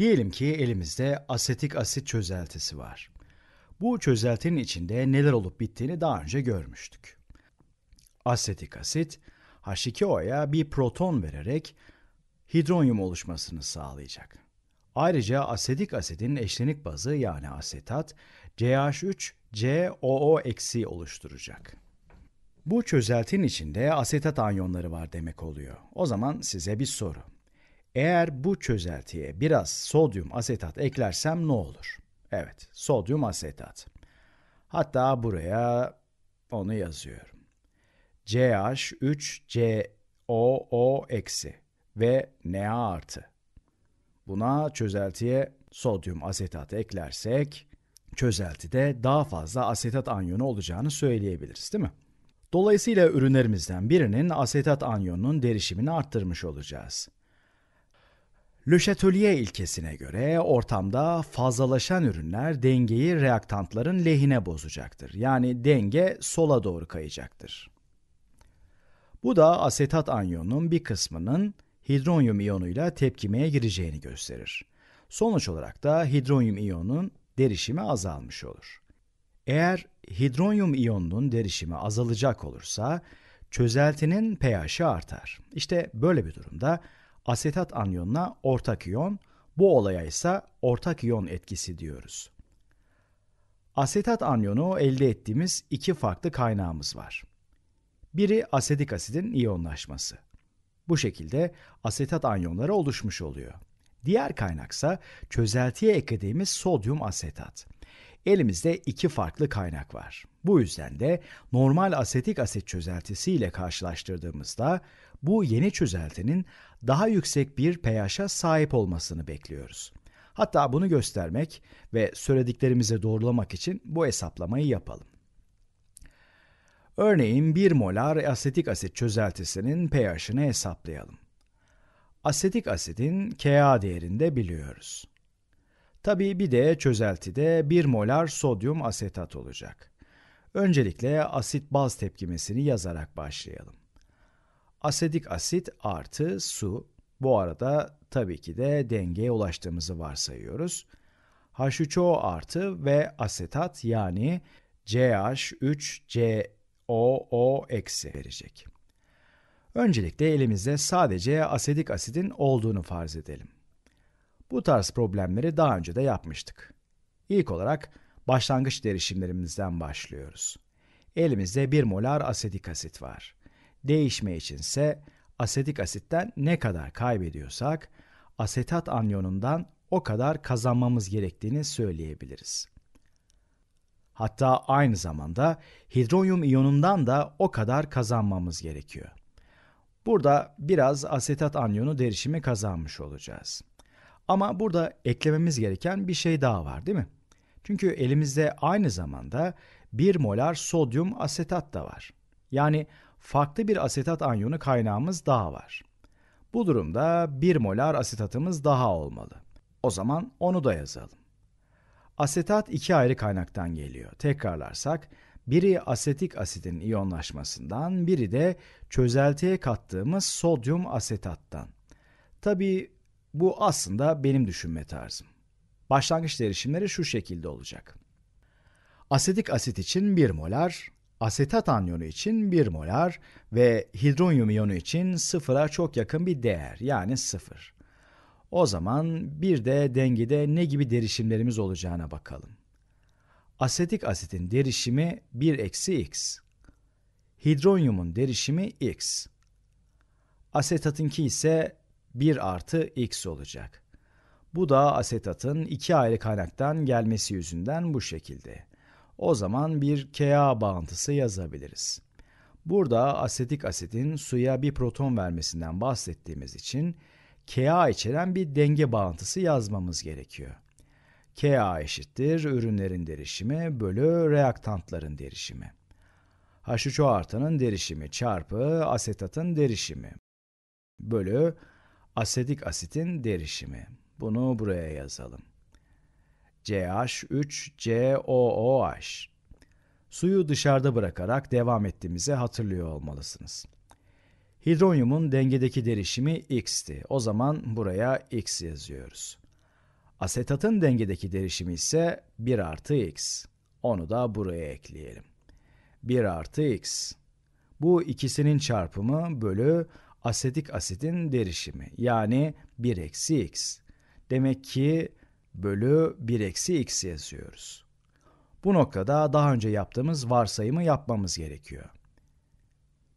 Diyelim ki elimizde asetik asit çözeltisi var. Bu çözeltinin içinde neler olup bittiğini daha önce görmüştük. Asetik asit H2O'ya bir proton vererek hidronyum oluşmasını sağlayacak. Ayrıca asetik asidin eşlenik bazı yani asetat CH3COO- oluşturacak. Bu çözeltinin içinde asetat anyonları var demek oluyor. O zaman size bir soru. Eğer bu çözeltiye biraz sodyum asetat eklersem ne olur? Evet, sodyum asetat. Hatta buraya onu yazıyorum. CH3COO ve Na artı. Buna çözeltiye sodyum asetat eklersek çözeltide daha fazla asetat anyonu olacağını söyleyebiliriz değil mi? Dolayısıyla ürünlerimizden birinin asetat anyonunun derişimini arttırmış olacağız. Le Chatelier ilkesine göre ortamda fazlalaşan ürünler dengeyi reaktantların lehine bozacaktır. Yani denge sola doğru kayacaktır. Bu da asetat anyonunun bir kısmının hidronyum iyonuyla tepkimeye gireceğini gösterir. Sonuç olarak da hidronyum iyonunun derişimi azalmış olur. Eğer hidronyum iyonunun derişimi azalacak olursa çözeltinin pH'i artar. İşte böyle bir durumda asetat anyonuna ortak iyon, bu olaya ise ortak iyon etkisi diyoruz. Asetat anyonu elde ettiğimiz iki farklı kaynağımız var. Biri asetik asidin iyonlaşması. Bu şekilde asetat anyonları oluşmuş oluyor. Diğer kaynaksa çözeltiye eklediğimiz sodyum asetat. Elimizde iki farklı kaynak var. Bu yüzden de normal asetik asit çözeltisi ile karşılaştırdığımızda bu yeni çözeltinin daha yüksek bir pH'a sahip olmasını bekliyoruz. Hatta bunu göstermek ve söylediklerimize doğrulamak için bu hesaplamayı yapalım. Örneğin 1 molar asetik asit çözeltisinin pH'ini hesaplayalım. Asetik asidin Ka değerini de biliyoruz. Tabii bir de çözeltide 1 molar sodyum asetat olacak. Öncelikle asit baz tepkimesini yazarak başlayalım. Asetik asit artı su. Bu arada tabii ki de dengeye ulaştığımızı varsayıyoruz. H3O artı ve asetat yani CH3COO eksi verecek. Öncelikle elimizde sadece asetik asidin olduğunu farz edelim. Bu tarz problemleri daha önce de yapmıştık. İlk olarak başlangıç derişimlerimizden başlıyoruz. Elimizde 1 molar asetik asit var. Değişme içinse asetik asitten ne kadar kaybediyorsak asetat anyonundan o kadar kazanmamız gerektiğini söyleyebiliriz. Hatta aynı zamanda hidronyum iyonundan da o kadar kazanmamız gerekiyor. Burada biraz asetat anyonu derişimi kazanmış olacağız. Ama burada eklememiz gereken bir şey daha var değil mi? Çünkü elimizde aynı zamanda 1 molar sodyum asetat da var. Yani farklı bir asetat anyonu kaynağımız daha var. Bu durumda 1 molar asetatımız daha olmalı. O zaman onu da yazalım. Asetat iki ayrı kaynaktan geliyor. Tekrarlarsak biri asetik asidin iyonlaşmasından, biri de çözeltiye kattığımız sodyum asetattan. Tabi bu aslında benim düşünme tarzım. Başlangıç derişimleri şu şekilde olacak. Asetik asit için 1 molar, asetat anyonu için 1 molar ve hidronyum iyonu için sıfıra çok yakın bir değer yani sıfır. O zaman bir de dengede ne gibi derişimlerimiz olacağına bakalım. Asetik asitin derişimi 1 eksi x. Hidronyumun derişimi x. Asetatınki ise 1 artı x olacak. Bu da asetatın iki ayrı kaynaktan gelmesi yüzünden bu şekilde. O zaman bir Ka bağıntısı yazabiliriz. Burada asetik asitin suya bir proton vermesinden bahsettiğimiz için Ka içeren bir denge bağıntısı yazmamız gerekiyor. Ka eşittir ürünlerin derişimi bölü reaktantların derişimi. H3O artanın derişimi çarpı asetatın derişimi bölü asetik asitin derişimi. Bunu buraya yazalım. CH3COOH. Suyu dışarıda bırakarak devam ettiğimizi hatırlıyor olmalısınız. Hidronyumun dengedeki derişimi x'ti. O zaman buraya x yazıyoruz. Asetatın dengedeki derişimi ise 1 artı x. Onu da buraya ekleyelim. 1 artı x. Bu ikisinin çarpımı bölü asetik asitin derişimi yani 1 eksi x. Demek ki bölü 1 eksi x yazıyoruz. Bu noktada daha önce yaptığımız varsayımı yapmamız gerekiyor.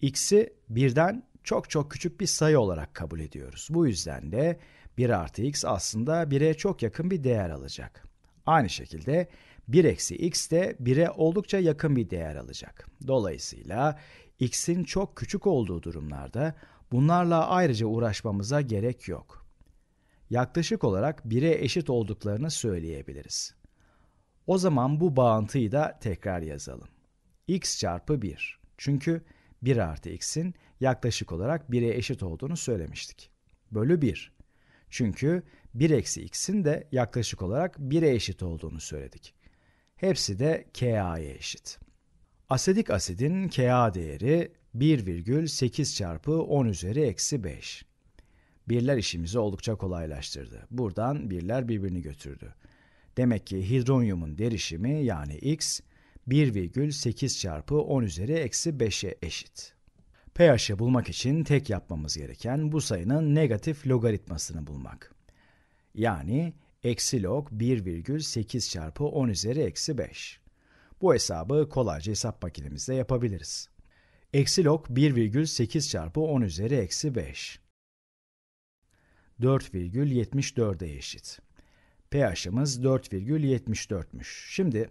x'i birden çok çok küçük bir sayı olarak kabul ediyoruz. Bu yüzden de 1 artı x aslında 1'e çok yakın bir değer alacak. Aynı şekilde 1 eksi x de 1'e oldukça yakın bir değer alacak. Dolayısıyla x'in çok küçük olduğu durumlarda bunlarla ayrıca uğraşmamıza gerek yok yaklaşık olarak 1'e eşit olduklarını söyleyebiliriz. O zaman bu bağıntıyı da tekrar yazalım. x çarpı 1. Çünkü 1 artı x'in yaklaşık olarak 1'e eşit olduğunu söylemiştik. Bölü 1. Çünkü 1 eksi x'in de yaklaşık olarak 1'e eşit olduğunu söyledik. Hepsi de KA'ya eşit. Asetik asidin Ka değeri 1,8 çarpı 10 üzeri eksi 5. Birler işimizi oldukça kolaylaştırdı. Buradan birler birbirini götürdü. Demek ki hidronyumun derişimi yani x 1,8 çarpı 10 üzeri eksi 5'e eşit. pH'i bulmak için tek yapmamız gereken bu sayının negatif logaritmasını bulmak. Yani eksi log 1,8 çarpı 10 üzeri eksi 5. Bu hesabı kolayca hesap makinemizde yapabiliriz. Eksi log 1,8 çarpı 10 üzeri eksi 5. 4,74'e eşit. pH'imiz 4,74'müş. Şimdi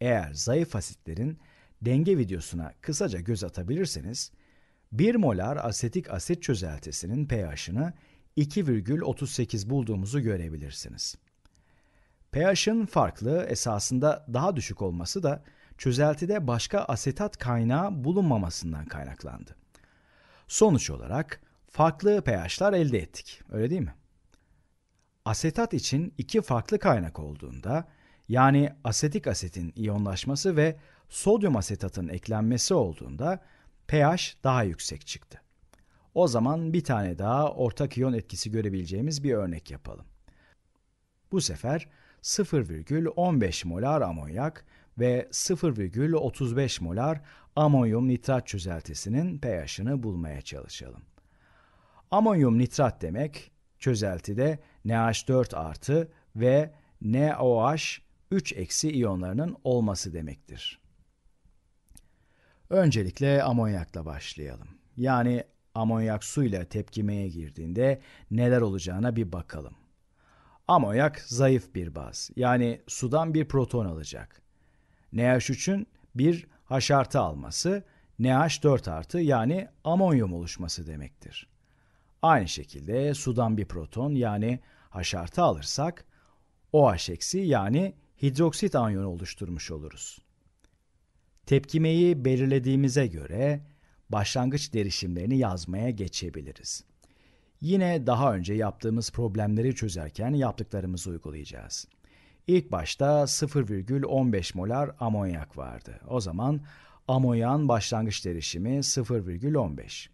eğer zayıf asitlerin denge videosuna kısaca göz atabilirseniz 1 molar asetik asit çözeltisinin pH'ını 2,38 bulduğumuzu görebilirsiniz. pH'in farklı esasında daha düşük olması da çözeltide başka asetat kaynağı bulunmamasından kaynaklandı. Sonuç olarak farklı pH'lar elde ettik. Öyle değil mi? Asetat için iki farklı kaynak olduğunda yani asetik asetin iyonlaşması ve sodyum asetatın eklenmesi olduğunda pH daha yüksek çıktı. O zaman bir tane daha ortak iyon etkisi görebileceğimiz bir örnek yapalım. Bu sefer 0,15 molar amonyak ve 0,35 molar amonyum nitrat çözeltisinin pH'ını bulmaya çalışalım. Amonyum nitrat demek çözeltide NH4 artı ve NOH 3 eksi iyonlarının olması demektir. Öncelikle amonyakla başlayalım. Yani amonyak suyla tepkimeye girdiğinde neler olacağına bir bakalım. Amonyak zayıf bir baz. Yani sudan bir proton alacak. NH3'ün bir H artı alması NH4 artı yani amonyum oluşması demektir. Aynı şekilde sudan bir proton yani H alırsak OH eksi yani hidroksit anyonu oluşturmuş oluruz. Tepkimeyi belirlediğimize göre başlangıç derişimlerini yazmaya geçebiliriz. Yine daha önce yaptığımız problemleri çözerken yaptıklarımızı uygulayacağız. İlk başta 0,15 molar amonyak vardı. O zaman amonyan başlangıç derişimi 0,15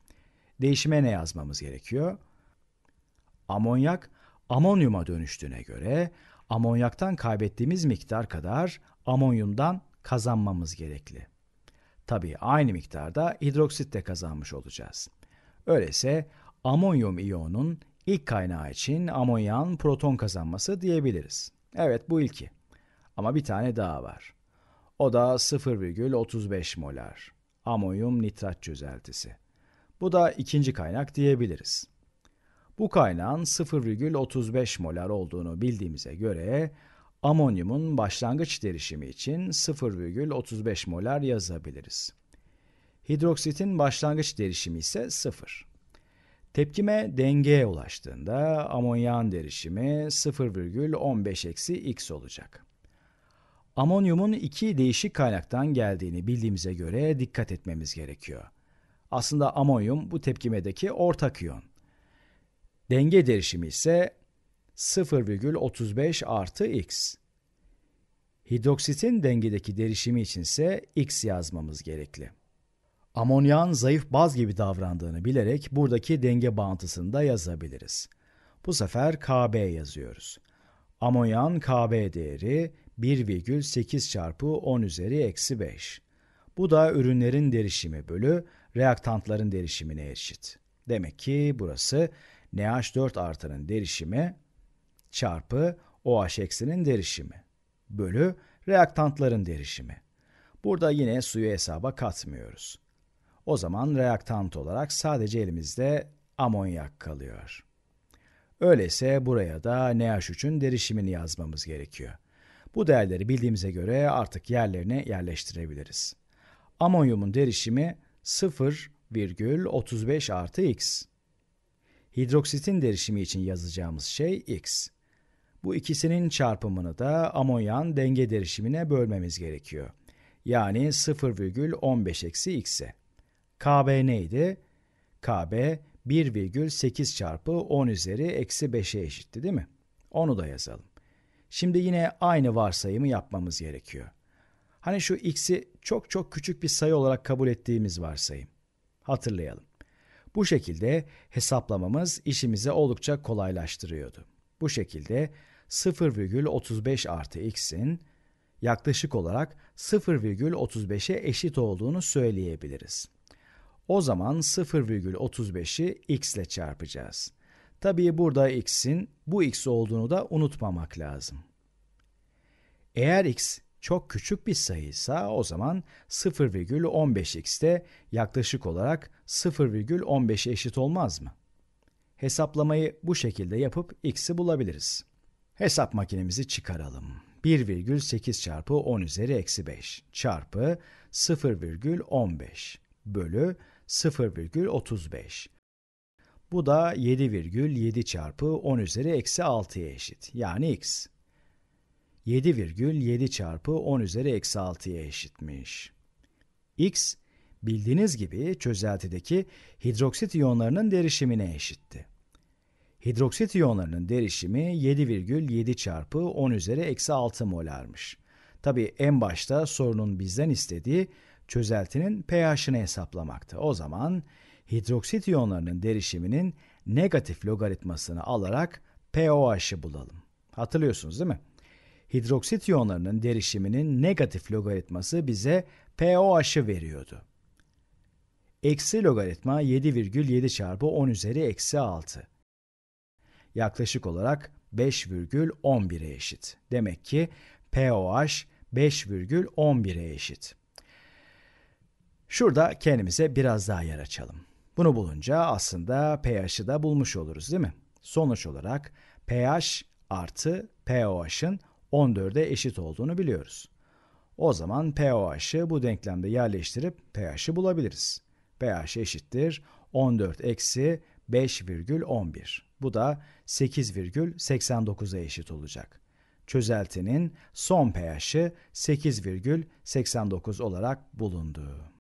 değişime ne yazmamız gerekiyor? Amonyak amonyuma dönüştüğüne göre amonyaktan kaybettiğimiz miktar kadar amonyumdan kazanmamız gerekli. Tabii aynı miktarda hidroksit de kazanmış olacağız. Öyleyse amonyum iyonunun ilk kaynağı için amonyağın proton kazanması diyebiliriz. Evet bu ilki. Ama bir tane daha var. O da 0,35 molar. Amonyum nitrat çözeltisi. Bu da ikinci kaynak diyebiliriz. Bu kaynağın 0,35 molar olduğunu bildiğimize göre amonyumun başlangıç derişimi için 0,35 molar yazabiliriz. Hidroksitin başlangıç derişimi ise 0. Tepkime dengeye ulaştığında amonyağın derişimi 0,15 eksi x olacak. Amonyumun iki değişik kaynaktan geldiğini bildiğimize göre dikkat etmemiz gerekiyor. Aslında amonyum bu tepkimedeki ortak iyon. Denge derişimi ise 0,35 artı x. Hidroksitin dengedeki derişimi için ise x yazmamız gerekli. Amonyan zayıf baz gibi davrandığını bilerek buradaki denge bağıntısını da yazabiliriz. Bu sefer Kb yazıyoruz. Amonyan Kb değeri 1,8 çarpı 10 üzeri eksi 5. Bu da ürünlerin derişimi bölü reaktantların derişimine eşit. Demek ki burası NH4 artının derişimi çarpı OH eksinin derişimi bölü reaktantların derişimi. Burada yine suyu hesaba katmıyoruz. O zaman reaktant olarak sadece elimizde amonyak kalıyor. Öyleyse buraya da NH3'ün derişimini yazmamız gerekiyor. Bu değerleri bildiğimize göre artık yerlerine yerleştirebiliriz. Amonyumun derişimi 0,35 artı x. Hidroksitin derişimi için yazacağımız şey x. Bu ikisinin çarpımını da amonyan denge derişimine bölmemiz gerekiyor. Yani 0,15 eksi x'e. KB neydi? KB 1,8 çarpı 10 üzeri eksi 5'e eşitti değil mi? Onu da yazalım. Şimdi yine aynı varsayımı yapmamız gerekiyor. Hani şu x'i çok çok küçük bir sayı olarak kabul ettiğimiz varsayım. Hatırlayalım. Bu şekilde hesaplamamız işimizi oldukça kolaylaştırıyordu. Bu şekilde 0,35 artı x'in yaklaşık olarak 0,35'e eşit olduğunu söyleyebiliriz. O zaman 0,35'i x ile çarpacağız. Tabii burada x'in bu x olduğunu da unutmamak lazım. Eğer x çok küçük bir sayıysa o zaman 0,15x de yaklaşık olarak 0,15'e eşit olmaz mı? Hesaplamayı bu şekilde yapıp x'i bulabiliriz. Hesap makinemizi çıkaralım. 1,8 çarpı 10 üzeri eksi 5 çarpı 0,15 bölü 0,35. Bu da 7,7 çarpı 10 üzeri eksi 6'ya eşit yani x. 7,7 çarpı 10 üzeri eksi 6'ya eşitmiş. X, bildiğiniz gibi çözeltideki hidroksit iyonlarının derişimine eşitti. Hidroksit iyonlarının derişimi 7,7 çarpı 10 üzeri eksi 6 molarmış. Tabi en başta sorunun bizden istediği çözeltinin pH'ini hesaplamaktı. O zaman hidroksit iyonlarının derişiminin negatif logaritmasını alarak pOH'ı bulalım. Hatırlıyorsunuz değil mi? hidroksit iyonlarının derişiminin negatif logaritması bize pOH'ı veriyordu. Eksi logaritma 7,7 çarpı 10 üzeri eksi 6. Yaklaşık olarak 5,11'e eşit. Demek ki pOH 5,11'e eşit. Şurada kendimize biraz daha yer açalım. Bunu bulunca aslında pH'ı da bulmuş oluruz değil mi? Sonuç olarak pH artı pOH'ın 14'e eşit olduğunu biliyoruz. O zaman pOH'ı bu denklemde yerleştirip pH'i bulabiliriz. pH eşittir 14 eksi 5,11. Bu da 8,89'a eşit olacak. Çözeltinin son pH'i 8,89 olarak bulundu.